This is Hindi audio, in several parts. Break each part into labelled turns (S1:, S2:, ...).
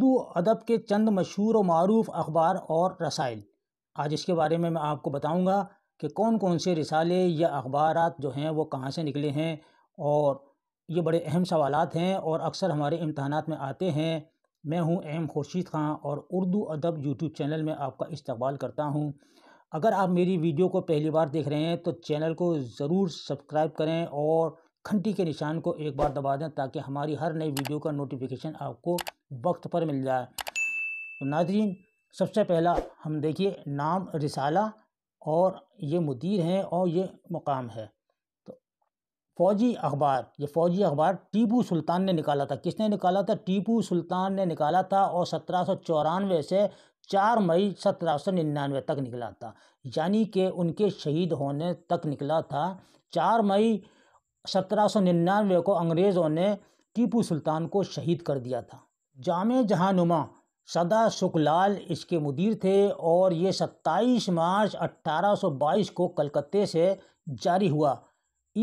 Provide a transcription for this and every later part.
S1: उर्दू अदब के चंद मशहूर व मरूफ अखबार और रसाइल आज इसके बारे में मैं आपको बताऊंगा कि कौन कौन से रिसाले या अखबार जो हैं वो कहाँ से निकले हैं और ये बड़े अहम सवाल हैं और अक्सर हमारे इम्तहान में आते हैं मैं हूँ एम खुर्शीद खां और उर्दू अदब यूट्यूब चैनल में आपका इस्तबाल करता हूँ अगर आप मेरी वीडियो को पहली बार देख रहे हैं तो चैनल को ज़रूर सब्सक्राइब करें और घंटी के निशान को एक बार दबा दें ताकि हमारी हर नई वीडियो का नोटिफिकेशन आपको वक्त पर मिल जाए तो नाजरीन सबसे पहला हम देखिए नाम रिसाला और ये मुदीर हैं और ये मुकाम है तो फ़ौजी अखबार ये फ़ौजी अखबार टीपू सुल्तान ने निकाला था किसने निकाला था टीपू सुल्तान ने निकाला था और सत्रह से चार मई सत्रह तक निकला था यानी कि उनके शहीद होने तक निकला था चार मई सत्रह को अंग्रेज़ों ने टीपू सुल्तान को शहीद कर दिया था जाम नुमा सदा सुखलाल इसके मुदीर थे और ये 27 मार्च 1822 को कलकत्ते से जारी हुआ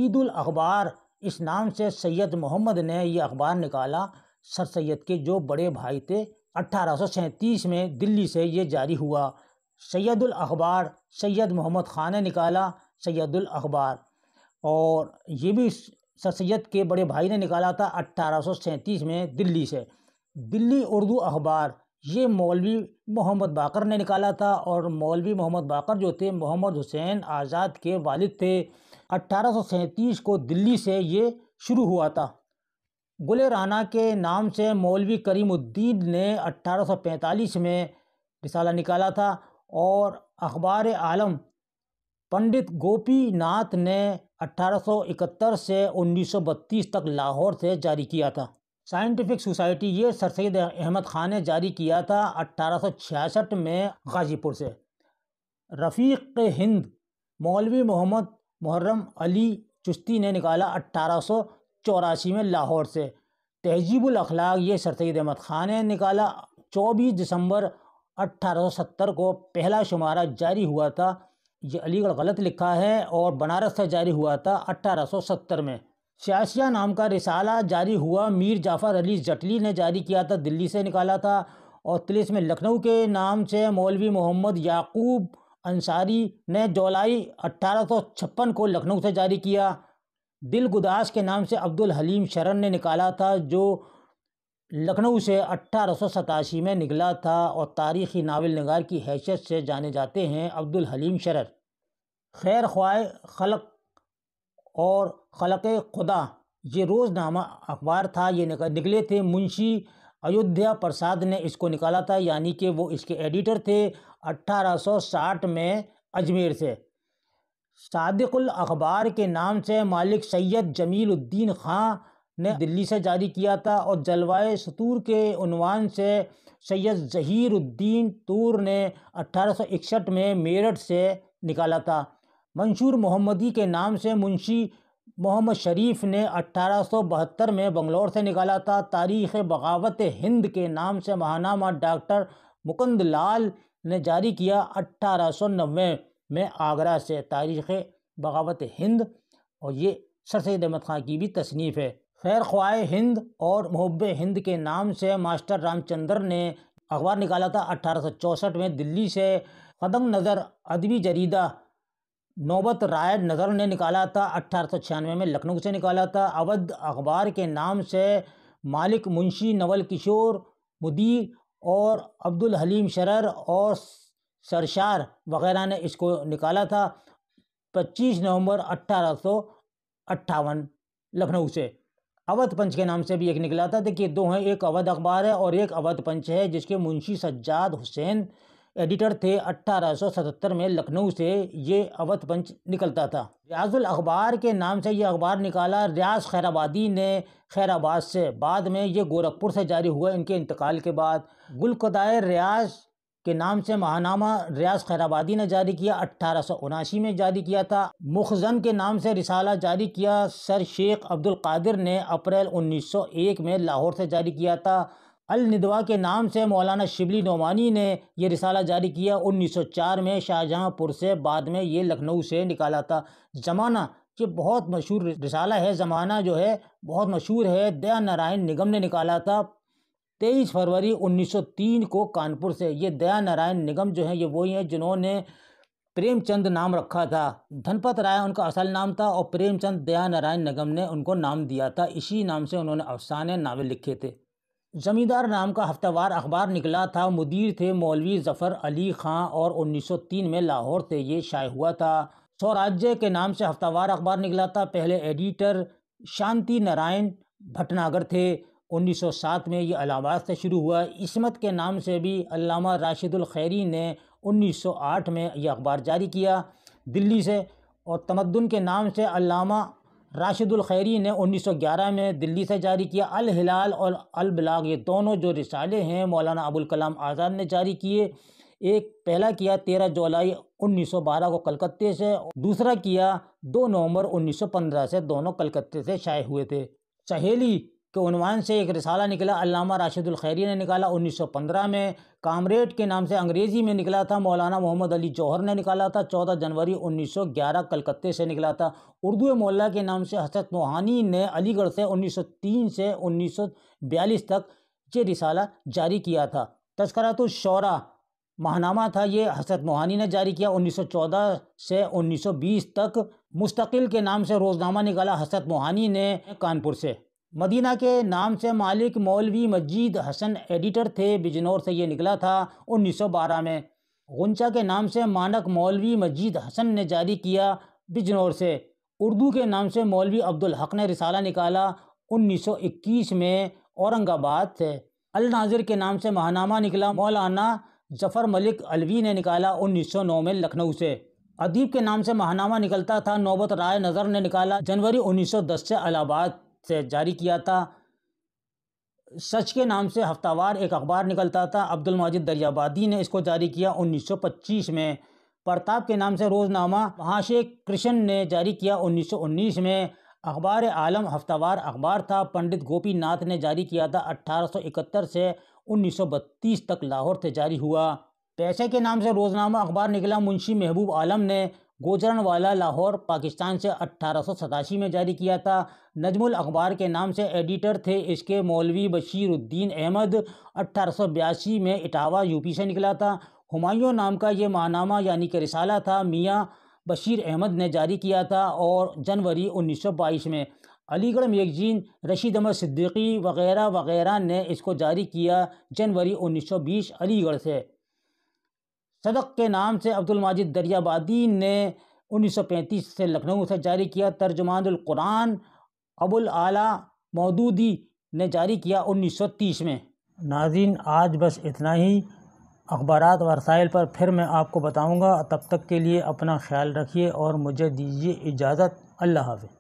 S1: ईद अखबार इस नाम से सैयद मोहम्मद ने यह अखबार निकाला सर सैयद के जो बड़े भाई थे 1837 में दिल्ली से ये जारी हुआ सैयदुल अखबार सैयद मोहम्मद ख़ान ने निकाला सैयदुल अखबार और ये भी सर सैयद के बड़े भाई ने निकाला था 1837 में दिल्ली से दिल्ली उर्दू अखबार ये मौलवी मोहम्मद बाकर ने निकाला था और मौलवी मोहम्मद बाकर जो थे मोहम्मद हुसैन आज़ाद के वालिद थे अट्ठारह को दिल्ली से ये शुरू हुआ था गुल राना के नाम से मौलवी करीमुद्दीन ने 1845 में रिसाला निकाला था और अखबार आलम पंडित गोपी नाथ ने 1871 से 1932 तक लाहौर से जारी किया था साइंटिफिक सोसाइटी ये सर सैद अहमद ख़ान ने जारी किया था अट्ठारह में गाजीपुर से रफ़ीक हिंद मौलवी मोहम्मद मुहर्रम अली चुस्ती ने निकाला अट्ठारह में लाहौर से तहजीबुल अखलाक ये सर सैद अहमद ख़ान ने निकाला 24 दिसंबर 1870 को पहला शुमारा जारी हुआ था ये अलीगढ़ गलत लिखा है और बनारस से जारी हुआ था अट्ठारह में शासिया नाम का रिसाला जारी हुआ मीर जाफ़र अली जटली ने जारी किया था दिल्ली से निकाला था और तिलिस में लखनऊ के नाम से मौलवी मोहम्मद याकूब अंसारी ने जुलाई अट्ठारह को लखनऊ से जारी किया दिल गुदास के नाम से अब्दुल हलीम शरण ने निकाला था जो लखनऊ से अट्ठारह में निकला था और तारीख़ी नावल नगार की हैसियत से जाने जाते हैं अब्दुल हलीम शरण खैर ख्वाह खलक और खलक़ खुदा ये रोज़नामा अखबार था ये निकले थे मुंशी अयोध्या प्रसाद ने इसको निकाला था यानी कि वो इसके एडिटर थे 1860 में अजमेर से सादिकुल अखबार के नाम से मालिक सैयद जमीलुद्दीन खां ने दिल्ली से जारी किया था और जलवाए सतूर के उनवान से सैयद ज़हीरुद्दीन तूर ने 1861 में मेरठ से निकाला था मंशूर मोहम्मदी के नाम से मुंशी मोहम्मद शरीफ ने 1872 में बंगलौर से निकाला था तारीख बगावत हिंद के नाम से महानामा डॉक्टर मुकुंद लाल ने जारी किया 1890 में आगरा से तारीख बगावत हिंद और ये सर सैद अहमद ख़ान की भी तसनीफ़ है खैर ख्वाह हिंद और महब हिंद के नाम से मास्टर रामचंद्र ने अखबार निकाला था अट्ठारह में दिल्ली से कदंग नज़र अदबी जरीदा नौबत राय नगर ने निकाला था अट्ठारह में लखनऊ से निकाला था अवध अखबार के नाम से मालिक मुंशी नवल किशोर मुदीर और अब्दुल हलीम शरर और सरशार वगैरह ने इसको निकाला था 25 नवंबर अट्ठारह लखनऊ से अवध पंच के नाम से भी एक निकला था देखिए दो हैं एक अवध अखबार है और एक अवध पंच है जिसके मुंशी सज्जाद हुसैन एडिटर थे 1877 में लखनऊ से ये अवध पंच निकलता था रियाजुल अखबार के नाम से ये अखबार निकाला रियाज खैराबादी ने खैराबाद से बाद में ये गोरखपुर से जारी हुआ इनके इंतकाल के बाद गुलकदाय रियाज के नाम से महानामा रियाज खैराबादी ने जारी किया अट्ठारह में जारी किया था मुखजन के नाम से रिसाला जारी किया सर शेख अब्दुल कादिर ने अप्रैल 1901 में लाहौर से जारी किया था अलनिदवा के नाम से मौलाना शिबली नोमानी ने यह रिसाला जारी किया 1904 में शाहजहाँपुर से बाद में ये लखनऊ से निकाला था ज़माना ये बहुत मशहूर रिसाला है ज़माना जो है बहुत मशहूर है दया नारायण निगम ने निकाला था तेईस फरवरी 1903 को कानपुर से ये दया नारायण निगम जो है ये वही हैं जिन्होंने प्रेमचंद नाम रखा था धनपत राय उनका असल नाम था और प्रेमचंद दया नारायण निगम ने उनको नाम दिया था इसी नाम से उन्होंने अफसाने नावे लिखे थे जमींदार नाम का हफ्तावार अखबार निकला था मुदीर थे मौलवी ज़फ़र अली खां और 1903 में लाहौर से ये शाये हुआ था स्वराज्य के नाम से हफ्तावार अखबार निकला था पहले एडिटर शांति नारायण भटनागर थे 1907 में ये अलाहाबाद से शुरू हुआ इसमत के नाम से भी अलामा राशिदुल खैरी ने 1908 में यह अखबार जारी किया दिल्ली से और तमद्दन के नाम से अलामा राशिदुल खैरी ने 1911 में दिल्ली से जारी किया अल हिलाल और अल बिलाग ये दोनों जो रिसाले हैं मौलाना अबुल कलाम आज़ाद ने जारी किए एक पहला किया 13 जुलाई 1912 को कलकत्ते से दूसरा किया 2 नवंबर 1915 से दोनों कलकत्ते से शाये हुए थे सहेली के उनवान से एक रिसाला निकला अल्लामा राशिदुल खैरी ने निकाला 1915 में कामरेड के नाम से अंग्रेज़ी में निकला था मौलाना मोहम्मद अली जौहर ने निकाला था 14 जनवरी 1911 कलकत्ते से निकला था उर्दू मोल्ला के नाम से हसरत मोहानी ने अलीगढ़ से 1903 से 1942 तक ये रिसाला जारी किया था तस्करा तो शौरा माहनामा था ये हसरत मोहानी ने जारी किया 1914 से 1920 तक मुस्तकिल के नाम से रोज़नामा निकाला हसरत मोहानी ने कानपुर से मदीना के नाम से मालिक मौलवी मजीद हसन एडिटर थे बिजनौर से ये निकला था 1912 में गुंचा के नाम से मानक मौलवी मजीद हसन ने जारी किया बिजनौर से उर्दू के नाम से मौलवी अब्दुल हक ने रिसाला निकाला 1921 में औरंगाबाद से अल नाजिर के नाम से महानामा निकला मौलाना जफ़र मलिक अलवी ने निकाला 1909 में लखनऊ से अदीब के नाम से महानामा निकलता था नौबत राय नज़र ने निकाला जनवरी 1910 से अलाहाबाद से जारी किया था सच के नाम से हफ्तावार एक अखबार निकलता था अब्दुल माजिद दरियाबादी ने इसको जारी किया 1925 में प्रताप के नाम से रोज़नामा महाशे कृष्ण ने जारी किया 1919 में अखबार आलम हफ्तावार अखबार था पंडित गोपीनाथ ने जारी किया था 1871 से 1932 तक लाहौर से जारी हुआ पैसे के नाम से रोज़नामा अखबार निकला मुंशी महबूब आलम ने गोजरनवाला लाहौर पाकिस्तान से अट्ठारह में जारी किया था नजमुल अखबार के नाम से एडिटर थे इसके मौलवी बशीरुद्दीन अहमद अट्ठारह में इटावा यूपी से निकला था हुमायूं नाम का ये माहनामा यानी कि रिसाला था मियाँ बशीर अहमद ने जारी किया था और जनवरी 1922 में अलीगढ़ मैगजीन रशीद अहमद सिद्दीकी वगैरह वगैरह ने इसको जारी किया जनवरी 1920 अलीगढ़ से सदक के नाम से अब्दुल माजिद दरियाबादी ने 1935 से लखनऊ से जारी किया तर्जुमानकुरान अबुल आला मौदूदी ने जारी किया 1930 में नाजिन आज बस इतना ही अखबार वसाइल पर फिर मैं आपको बताऊंगा तब तक के लिए अपना ख्याल रखिए और मुझे दीजिए इजाज़त अल्लाह हाफि